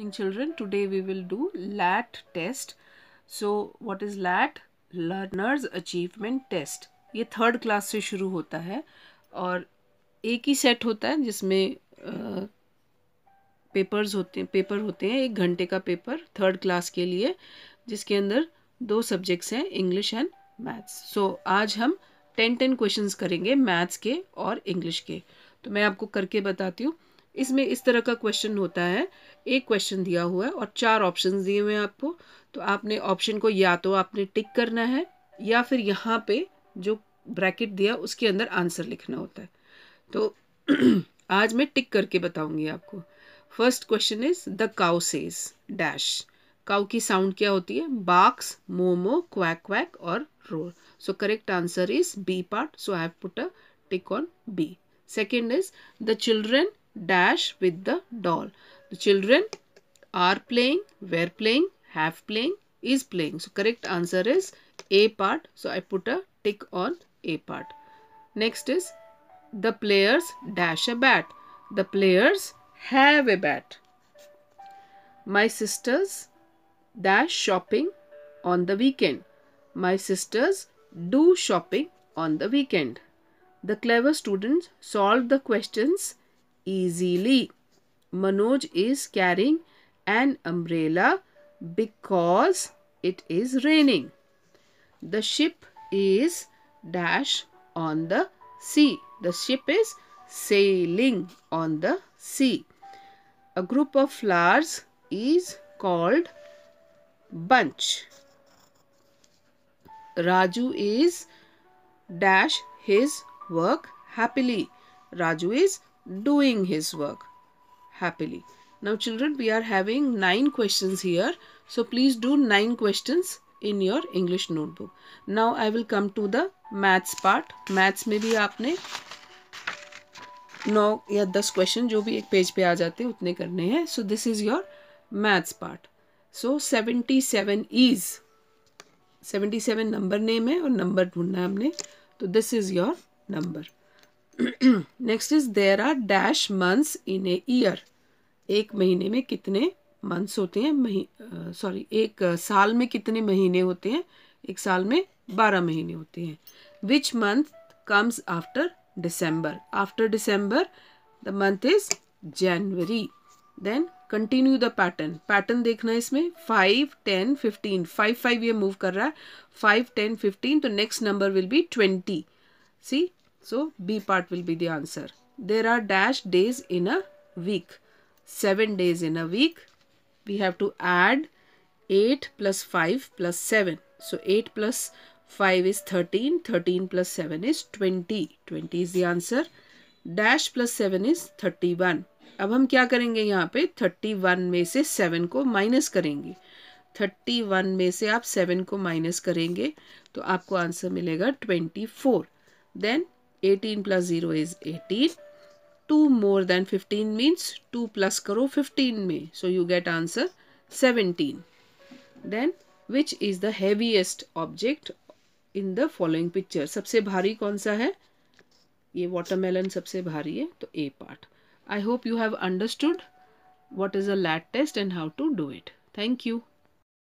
morning children today we will do lat test so what is lat learners achievement test ये third class से शुरू होता है और एक ही सेट होता है जिसमें आ, पेपर्स होते हैं पेपर होते हैं एक घंटे का पेपर थर्ड क्लास के लिए जिसके अंदर दो सब्जेक्ट्स हैं इंग्लिश एंड मैथ्स सो आज हम टेन टेन क्वेश्चंस करेंगे मैथ्स के और इंग्लिश के तो मैं आपको करके बताती हूँ इसमें इस तरह का क्वेश्चन होता है एक क्वेश्चन दिया हुआ है और चार ऑप्शन दिए हुए हैं आपको तो आपने ऑप्शन को या तो आपने टिक करना है या फिर यहाँ पे जो ब्रैकेट दिया उसके अंदर आंसर लिखना होता है तो आज मैं टिक करके बताऊंगी आपको first question is the cow says dash cow की साउंड क्या होती है बाक्स मोमो क्वैक क्वैक और roar so correct answer is B part so I have put a tick on B second is the children dash with the doll. The children are playing, were playing, have playing, is playing. So correct answer is A part. So I put a tick on A part. Next is the players dash a bat. The players have a bat. My sisters dash shopping on the weekend. My sisters do shopping on the weekend. The clever students solve the questions easily. Manoj is carrying an umbrella because it is raining. The ship is dash on the sea. The ship is sailing on the sea. A group of flowers is called bunch. Raju is dash his work happily. Raju is doing his work happily. Now children, we are having nine questions here. So please do nine questions in your English notebook. Now I will come to the maths part. Maths mein bhi aapne नौ या दस question जो भी एक page पे आ जाते हैं उतने करने हैं so this is your maths part so seventy seven is seventy seven number name है और नंबर ढूंढना है हमने तो this is your number next is there are dash months in a year एक महीने में कितने मंथ्स होते हैं सॉरी एक साल में कितने महीने होते हैं एक साल में बारह महीने होते हैं which month comes after December after December the month is January then continue the pattern pattern देखना है इसमें five ten fifteen five five ये मूव कर रहा है फाइव टेन फिफ्टीन तो next number will be twenty C So B part will be the answer. There are dash days in a week. 7 days in a week. We have to add 8 plus 5 plus 7. So 8 plus 5 is 13. 13 plus 7 is 20. 20 is the answer. Dash plus seven is thirty one अब हम क्या करेंगे यहाँ पे thirty one में से seven को minus करेंगे थर्टी वन में से आप सेवन को माइनस करेंगे तो आपको आंसर मिलेगा twenty four then 18 plus 0 is 18 2 more than 15 means 2 plus karo 15 mein so you get answer 17 then which is the heaviest object in the following picture sabse bhari kaun sa hai ye watermelon sabse bhari hai to a part i hope you have understood what is a lat test and how to do it. Thank you.